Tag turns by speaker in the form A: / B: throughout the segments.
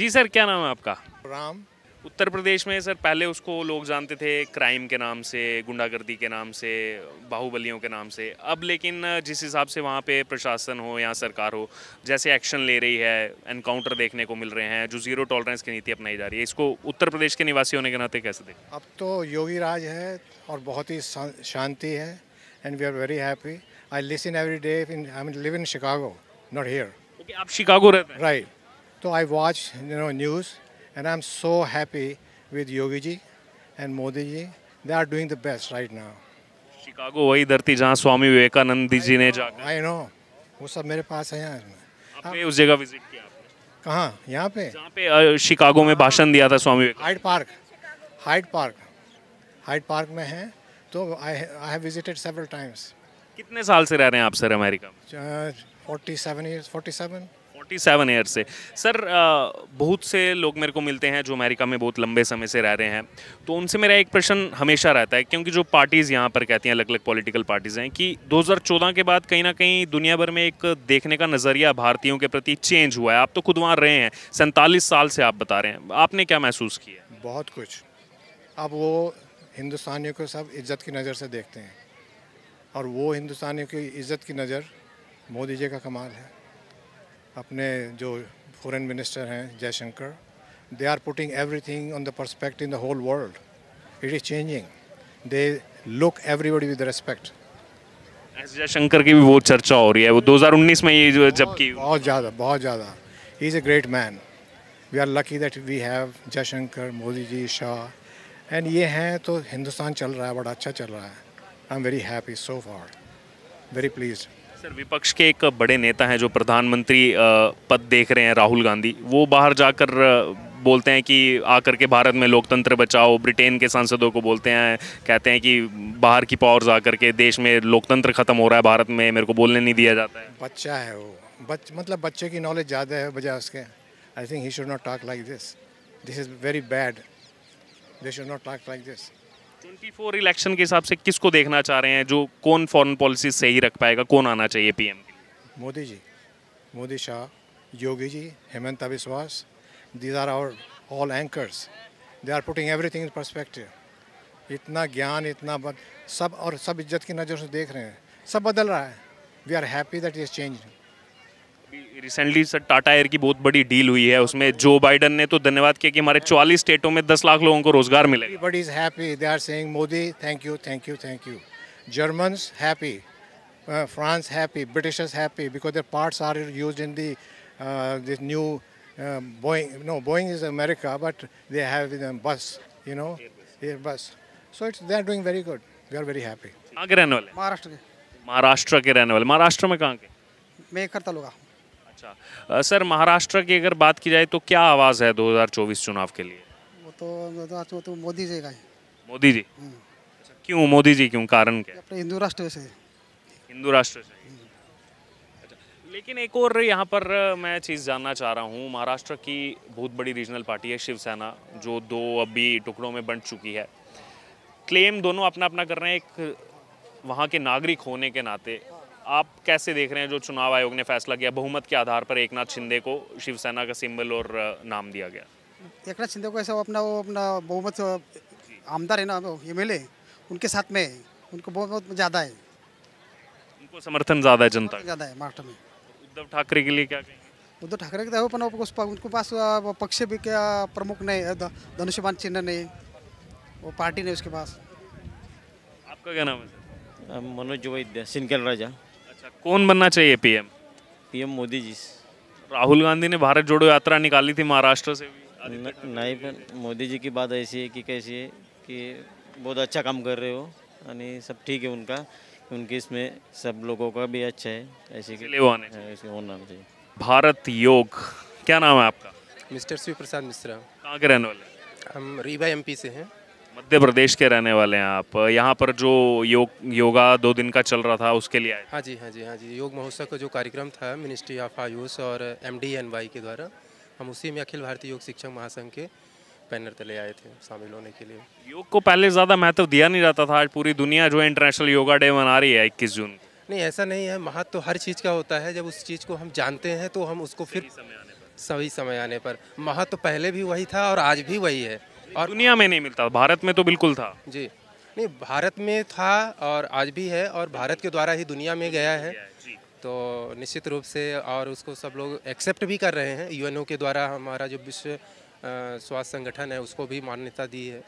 A: जी sir क्या नाम है आपका राम उत्तर प्रदेश में सर पहले उसको लोग जानते थे क्राइम के नाम से गुंडागर्दी के नाम से बाहुबलियों के नाम से अब लेकिन जिस हिसाब से वहाँ पे प्रशासन हो या सरकार हो जैसे एक्शन ले रही है एनकाउंटर देखने को मिल रहे हैं जो जीरो टॉलरेंस की नीति अपनाई जा रही है इसको उत्तर प्रदेश के निवासी होने के नाते कैसे देखें
B: अब तो योगी राज है और बहुत ही शांति है and we are very happy I listen every day in I mean live in Chicago not here आप शिकागो रहते हैं right So I watch you know news, and I'm so happy with Yogi ji and Modi ji. They are doing the best right now.
A: Chicago वही धरती जहाँ स्वामी विवेकानंद जी ने जाकर
B: I know वो सब मेरे पास है यहाँ आपने उस जगह विजिट किया कहाँ यहाँ पे
A: जहाँ पे शिकागो में भाषण दिया था Swami
B: Hyde Park Hyde Park Hyde Park में है तो I I have visited several times
A: कितने साल से रह रहे हैं आप sir
B: America forty seven years forty seven
A: forty seven year से सर uh, बहुत से लोग मेरे को मिलते हैं जो अमेरिका में बहुत लंबे समय से रह रहे हैं तो उनसे मेरा एक प्रश्न हमेशा रहता है क्योंकि जो पार्टीज़ यहाँ पर कहती हैं अलग अलग पॉलिटिकल पार्टीज़ हैं कि 2014 के बाद कहीं ना कहीं दुनिया भर में एक देखने का नज़रिया भारतीयों के प्रति चेंज हुआ है आप तो खुद वहाँ रहे हैं सैंतालीस साल से आप बता रहे हैं आपने क्या महसूस किया
B: बहुत कुछ अब वो हिंदुस्तानियों को सब इज्जत की नज़र से देखते हैं और वो हिंदुस्तानियों की इज्जत की नज़र मोदी जी का कमाल है अपने जो फॉरेन मिनिस्टर हैं Jaishankar they are putting everything on the perspective in the whole world it is changing they look everybody with respect
A: S Jaishankar की भी बहुत चर्चा हो रही है वो 2019 में ये जबकि
B: बहुत ज़्यादा बहुत ज़्यादा ही is a great man we are lucky that we have Jaishankar Modi ji Shah and ये हैं तो हिंदुस्तान चल रहा है बड़ा अच्छा चल रहा है I am very happy so for very please
A: sir विपक्ष के एक बड़े नेता हैं जो प्रधानमंत्री पद देख रहे हैं राहुल गांधी वो बाहर जाकर बोलते हैं कि आकर के भारत में लोकतंत्र बचाओ ब्रिटेन के सांसदों को बोलते हैं कहते हैं कि बाहर की पावर्स आकर के देश में लोकतंत्र खत्म हो रहा है भारत में मेरे को बोलने नहीं दिया जाता है
B: बच्चा है वो बच मतलब बच्चे की नॉलेज ज़्यादा है बजाय उसके I think he should not talk like this this is very bad they should not talk like this
A: for election के हिसाब से किसको देखना चाह रहे हैं जो कौन फॉरेन पॉलिसी सही रख पाएगा कौन आना चाहिए PM
B: Modi ji Modi Shah Yogi ji Himanta Biswa these are our all anchors they are putting everything in perspective इतना ज्ञान इतना बद, सब और सब इज्जत की नज़र से देख रहे हैं सब बदल रहा है we are happy that is change
A: अभी रिसेंटली सर टाटा एयर की बहुत बड़ी डील हुई है उसमें जो बाइडन ने तो धन्यवाद किया कि हमारे 44 स्टेटों में 10 लाख लोगों को रोजगार मिले
B: but is happy they are saying Modi thank you thank you thank you German happy France happy British happy because their parts are use in the this new Boeing no Boeing is America but they have bus you know bus so it's they are doing very good we are very happy
A: आगे रहने वाले महाराष्ट्र के महाराष्ट्र के रहने वाले महाराष्ट्र में कहाँ के मैं करता लूँगा अच्छा सर महाराष्ट्र की अगर बात की जाए तो क्या आवाज़ है 2024 चुनाव के लिए
B: वो तो, वो तो मोदी जी का है
A: मोदी जी हम्म। अच्छा, क्यों मोदी जी क्यों कारण क्या अपने हिंदू राष्ट्र से हिंदू राष्ट्र से हम्म। अच्छा, लेकिन एक और यहाँ पर मैं चीज़ जानना चाह रहा हूँ महाराष्ट्र की बहुत बड़ी रीजनल पार्टी है शिवसेना जो दो अभी टुकड़ों में बंट चुकी है क्लेम दोनों अपना अपना कर रहे हैं एक वहाँ के नागरिक होने के नाते आप कैसे देख रहे हैं जो चुनाव आयोग ने फैसला किया बहुमत के आधार पर एक नाथ शिंदे को शिवसेना का सिंबल और नाम दिया गया
B: एक नाथ शिंदे को ऐसा अपना वो अपना बहुमत आमदार है ना एम एल उनके साथ में उनको बहुत ज़्यादा है
A: उनको समर्थन ज़्यादा है जनता ज़्यादा है महाराष्ट्र में उद्धव ठाकरे के लिए क्या
B: उद्धव ठाकरे के हो पण उनके पास पक्ष भी क्या प्रमुख नहीं धनुष्यबान चिन्ह नहीं वो पार्टी नहीं उसके पास
C: आपका क्या नाम है मनोज वैद्य सिंकल राजा अच्छा कौन बनना चाहिए पीएम पीएम मोदी जी राहुल गांधी ने भारत जोड़ो यात्रा निकाली थी महाराष्ट्र से भी न, नहीं पर मोदी जी की बात ऐसी है कि कैसी है कि बहुत अच्छा काम कर रहे हो यानी सब ठीक है उनका उनकी इसमें सब लोगों का भी अच्छा है
D: ऐसे के लिए ऐसे होना चाहिए
A: भारत योग क्या नाम है आपका
D: मिस्टर शिव प्रसाद मिश्रा कहाँ के रहने वाले हम रीवा एमपी से हैं
A: मध्य प्रदेश के रहने वाले हैं आप यहाँ पर जो योग योगा दो दिन का चल रहा था उसके लिए
D: हाँ जी हाँ जी हाँ जी योग महोत्सव का जो कार्यक्रम था मिनिस्ट्री ऑफ आयुष और एम डी एन वाई के द्वारा हम उसी में अखिल भारतीय योग शिक्षक महासंघ के पैनर तले आए थे शामिल होने के लिए योग
A: को पहले ज़्यादा महत्व दिया नहीं जाता था आज पूरी दुनिया जो है इंटरनेशनल योगा डे मना रही है इक्कीस जून
D: नहीं ऐसा नहीं है महत्व तो हर चीज़ का होता है जब उस चीज़ को हम जानते हैं तो हम उसको फिर सही समय आने पर महत्व तो पहले भी वही था और आज भी वही है और दुनिया में नहीं मिलता भारत में तो बिल्कुल था जी नहीं भारत में था और आज भी है और भारत के द्वारा ही दुनिया में गया है तो निश्चित रूप से और उसको सब लोग एक्सेप्ट भी कर रहे हैं यूएनओ के द्वारा हमारा जो विश्व स्वास्थ्य संगठन है उसको भी मान्यता दी है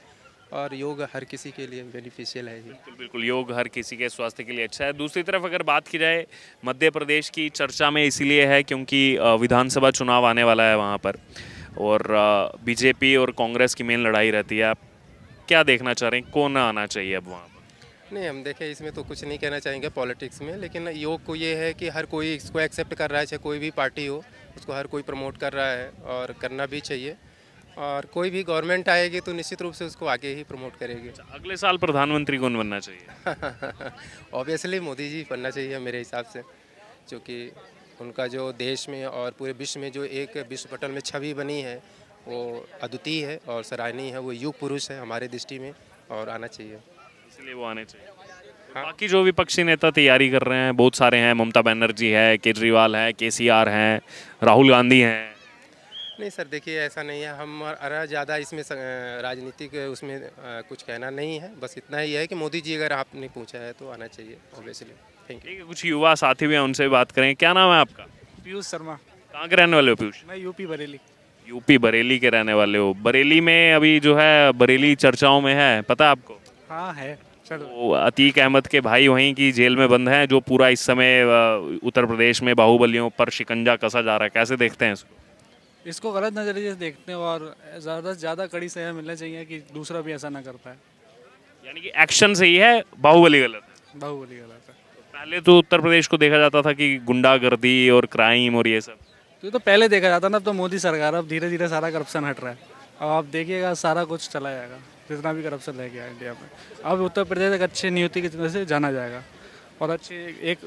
D: और योग हर किसी के लिए बेनिफिशियल है बिल्कुल
A: बिल्कुल योग हर किसी के स्वास्थ्य के लिए अच्छा है दूसरी तरफ अगर बात की जाए मध्य प्रदेश की चर्चा में इसीलिए है क्योंकि विधानसभा चुनाव आने वाला है वहाँ पर और बीजेपी और कांग्रेस की मेन लड़ाई रहती है आप क्या देखना चाह रहे हैं कौन आना चाहिए अब वहाँ
D: नहीं हम देखें इसमें तो कुछ नहीं कहना चाहेंगे पॉलिटिक्स में लेकिन योग को ये है कि हर कोई इसको एक्सेप्ट कर रहा है चाहे कोई भी पार्टी हो उसको हर कोई प्रमोट कर रहा है और करना भी चाहिए और कोई भी गवर्नमेंट आएगी तो निश्चित रूप से उसको आगे ही प्रमोट करेगी अच्छा, अगले साल
A: प्रधानमंत्री कौन बनना
D: चाहिए ऑब्वियसली मोदी जी बनना चाहिए मेरे हिसाब से चूँकि उनका जो देश में और पूरे विश्व में जो एक विश्व पटल में छवि बनी है वो अद्वितीय है और सराहनीय है वो युग पुरुष है हमारे दृष्टि में और आना चाहिए इसलिए वो आने चाहिए हाँ।
A: बाकी जो विपक्षी नेता तैयारी कर रहे हैं बहुत सारे हैं ममता बनर्जी है केजरीवाल है आर हैं राहुल गांधी हैं
D: नहीं सर देखिए ऐसा नहीं है हम अरा ज़्यादा इसमें राजनीतिक उसमें कुछ कहना नहीं है बस इतना ही है कि मोदी जी अगर आपने पूछा है तो आना चाहिए ऑब्वियसली थैंक यू
A: कुछ युवा साथी भी हैं उनसे बात करें क्या नाम है आपका
D: पीयूष शर्मा कहाँ के रहने वाले हो पीयूष मैं यूपी बरेली
A: यूपी बरेली के रहने वाले हो बरेली में अभी जो है बरेली चर्चाओं में है पता है आपको
E: हाँ है तो
A: अतीक अहमद के भाई वहीं की जेल में बंद हैं जो पूरा इस समय उत्तर प्रदेश में बाहुबलियों पर शिकंजा कसा जा रहा है कैसे देखते हैं इसको
E: इसको गलत नज़रिए से देखते हैं और ज़्यादा से ज़्यादा कड़ी सजा मिलना चाहिए कि दूसरा भी ऐसा ना कर पाए यानी कि एक्शन सही
A: है बाहुबली गलत है बाहुबली
E: गलत है पहले
A: तो उत्तर प्रदेश को देखा जाता था कि गुंडागर्दी और क्राइम और ये सब
E: तो, तो पहले देखा जाता ना तो मोदी सरकार अब धीरे धीरे सारा करप्शन हट रहा है अब आप देखिएगा सारा कुछ चला जाएगा जितना भी करप्शन रह गया इंडिया में अब उत्तर प्रदेश एक अच्छी नियुक्ति की तरह से जाना जाएगा और अच्छी एक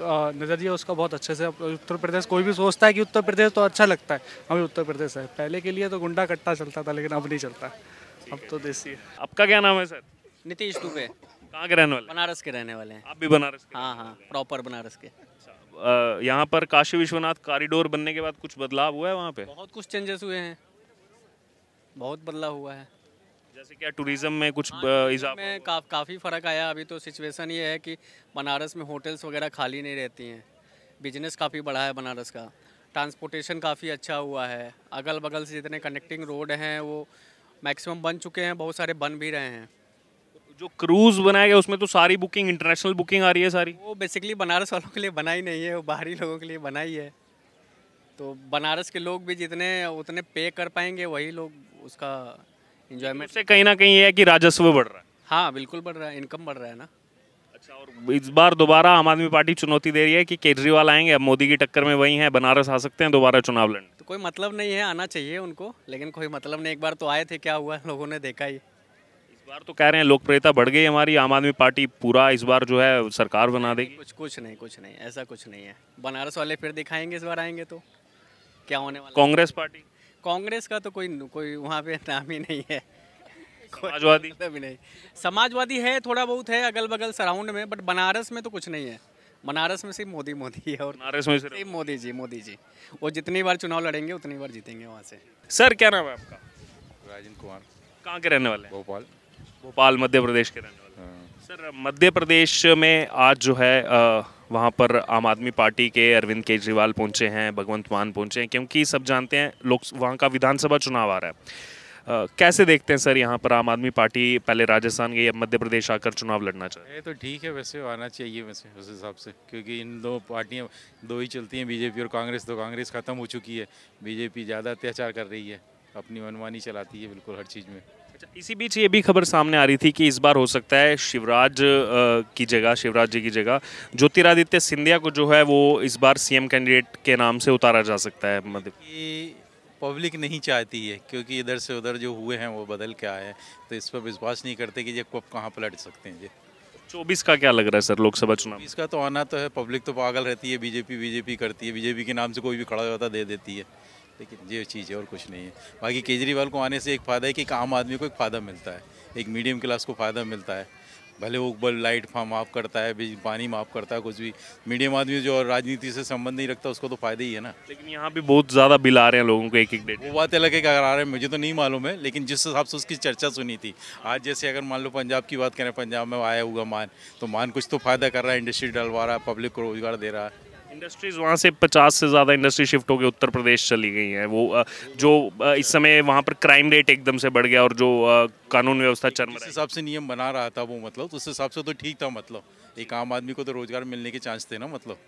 E: नज़रिया उसका बहुत अच्छे से उत्तर प्रदेश कोई भी सोचता है कि उत्तर प्रदेश तो अच्छा लगता है अभी उत्तर प्रदेश है पहले के लिए तो गुंडा कट्टा चलता था लेकिन अब नहीं चलता अब तो देसी है आपका क्या नाम है सर नीतीश दुबे कहाँ के रहने वाले बनारस के रहने वाले हैं आप भी बनारस के हाँ हाँ प्रॉपर बनारस के अच्छा,
A: यहाँ पर काशी विश्वनाथ कॉरिडोर बनने के बाद कुछ बदलाव हुआ है वहाँ पे बहुत
E: कुछ चेंजेस हुए हैं बहुत बदलाव हुआ है जैसे क्या
A: टूरिज्म में कुछ हाँ, इजाफा
E: में का, काफ़ी फ़र्क आया अभी तो सिचुएशन ये है कि बनारस में होटल्स वगैरह खाली नहीं रहती हैं बिजनेस काफ़ी बढ़ा है बनारस का ट्रांसपोर्टेशन काफ़ी अच्छा हुआ है अगल बगल से जितने कनेक्टिंग रोड हैं वो मैक्सिमम बन चुके हैं बहुत सारे बन भी रहे हैं जो क्रूज
A: बनाया गया उसमें तो सारी बुकिंग इंटरनेशनल बुकिंग आ रही है सारी
E: वो बेसिकली बनारस वालों के लिए बना ही नहीं है वो बाहरी लोगों के लिए बना ही है तो बनारस के लोग भी जितने उतने पे कर पाएंगे वही लोग उसका इंजॉयमेंट से कहीं
A: ना कहीं ये है कि राजस्व बढ़ रहा है
E: हाँ बिल्कुल बढ़ रहा है इनकम बढ़ रहा है ना
A: अच्छा और इस बार दोबारा आम आदमी पार्टी चुनौती दे रही है कि केजरीवाल आएंगे अब मोदी की टक्कर में वही हैं बनारस आ सकते हैं दोबारा चुनाव लड़ने
E: तो कोई मतलब नहीं है आना चाहिए उनको लेकिन कोई मतलब नहीं एक बार तो आए थे क्या हुआ लोगों ने देखा ही बार तो
A: कह रहे हैं लोकप्रियता बढ़ गई हमारी आम आदमी पार्टी पूरा इस बार जो है सरकार बना देगी
E: कुछ कुछ नहीं कुछ नहीं ऐसा कुछ नहीं है बनारस वाले फिर दिखाएंगे इस बार आएंगे तो क्या होने वाला कांग्रेस पार्टी कांग्रेस का तो कोई कोई वहाँ पे नाम ही नहीं है समाजवादी भी मतलब नहीं समाजवादी है थोड़ा बहुत है अगल बगल सराउंड में बट बनारस में तो कुछ नहीं है बनारस में सिर्फ मोदी मोदी है और बनारस में सिर्फ मोदी जी मोदी जी वो जितनी बार चुनाव लड़ेंगे उतनी बार जीतेंगे वहाँ से सर क्या नाम है आपका
A: राजेंद्र कुमार कहाँ के रहने वाले भोपाल भोपाल मध्य प्रदेश के रहने वाले हाँ। सर मध्य प्रदेश में आज जो है वहाँ पर आम आदमी पार्टी के अरविंद केजरीवाल पहुँचे हैं भगवंत मान पहुँचे हैं क्योंकि सब जानते हैं लोक वहाँ का विधानसभा चुनाव आ रहा है Uh, कैसे देखते हैं सर यहाँ पर आम आदमी पार्टी पहले राजस्थान गई अब मध्य प्रदेश आकर चुनाव लड़ना
C: चाहिए तो ठीक है वैसे आना चाहिए वैसे उस हिसाब से क्योंकि इन दो पार्टियाँ दो ही चलती हैं बीजेपी और कांग्रेस तो कांग्रेस खत्म हो चुकी है बीजेपी ज़्यादा अत्याचार कर रही है अपनी मनमानी चलाती है बिल्कुल हर चीज़ में अच्छा, इसी
A: बीच ये भी खबर सामने आ रही थी कि इस बार हो सकता है शिवराज की जगह शिवराज जी की जगह ज्योतिरादित्य सिंधिया को जो है वो इस बार सीएम कैंडिडेट के नाम से उतारा जा सकता है मतलब
C: ये पब्लिक नहीं चाहती है क्योंकि इधर से उधर जो हुए हैं वो बदल के आए हैं तो इस पर विश्वास नहीं करते कि ये कब कहाँ पलट सकते हैं जी
A: चौबीस का क्या लग रहा है सर लोकसभा चुनाव
C: इसका तो आना तो है पब्लिक तो पागल रहती है बीजेपी बीजेपी करती है बीजेपी के नाम से कोई भी खड़ा होता दे देती है लेकिन ये चीज़ है और कुछ नहीं है बाकी केजरीवाल को आने से एक फ़ायदा है कि एक आम आदमी को एक फ़ायदा मिलता है एक मीडियम क्लास को फ़ायदा मिलता है भले वो बल लाइट माफ़ करता है बिजली पानी माफ़ करता है कुछ भी मीडियम आदमी जो राजनीति से संबंध नहीं रखता उसको तो फ़ायदा ही है ना लेकिन यहाँ भी
A: बहुत ज़्यादा बिल आ रहे हैं लोगों को एक एक डेट वो
C: बात अलग है कि अगर आ रहे हैं मुझे तो नहीं मालूम है लेकिन जिस हिसाब से उसकी चर्चा सुनी थी आज जैसे अगर मान लो पंजाब की बात करें पंजाब में आया हुआ मान तो मान कुछ तो फ़ायदा कर रहा है इंडस्ट्री डलवा रहा है पब्लिक को रोज़गार दे रहा है
A: इंडस्ट्रीज वहाँ से 50 से ज़्यादा इंडस्ट्री शिफ्ट होकर उत्तर प्रदेश चली गई हैं वो जो इस समय वहाँ पर क्राइम रेट एकदम से बढ़ गया और जो कानून व्यवस्था चरम है
C: हिसाब से नियम बना रहा था वो मतलब उस हिसाब से तो ठीक था मतलब एक आम आदमी को तो रोज़गार मिलने के चांस थे ना मतलब